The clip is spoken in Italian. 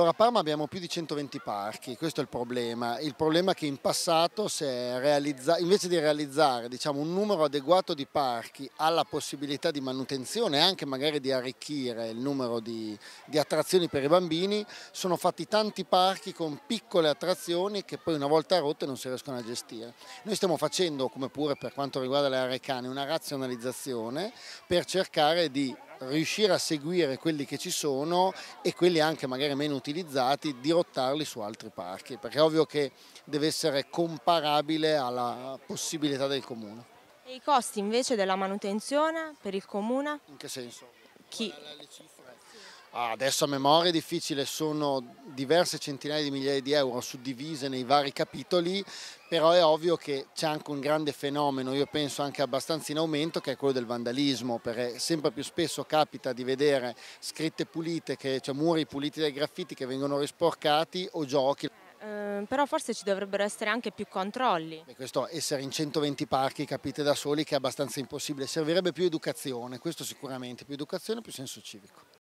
Allora a Parma abbiamo più di 120 parchi, questo è il problema. Il problema è che in passato invece di realizzare diciamo, un numero adeguato di parchi alla possibilità di manutenzione e anche magari di arricchire il numero di, di attrazioni per i bambini, sono fatti tanti parchi con piccole attrazioni che poi una volta rotte non si riescono a gestire. Noi stiamo facendo, come pure per quanto riguarda le aree cane, una razionalizzazione per cercare di riuscire a seguire quelli che ci sono e quelli anche magari meno utilizzati, dirottarli su altri parchi, perché è ovvio che deve essere comparabile alla possibilità del comune. E i costi invece della manutenzione per il comune? In che senso? Chi? Ah, adesso a memoria è difficile, sono diverse centinaia di migliaia di euro suddivise nei vari capitoli, però è ovvio che c'è anche un grande fenomeno, io penso anche abbastanza in aumento, che è quello del vandalismo, perché sempre più spesso capita di vedere scritte pulite, che, cioè muri puliti dai graffiti che vengono risporcati o giochi. Eh, però forse ci dovrebbero essere anche più controlli. E questo essere in 120 parchi capite da soli che è abbastanza impossibile, servirebbe più educazione, questo sicuramente, più educazione e più senso civico.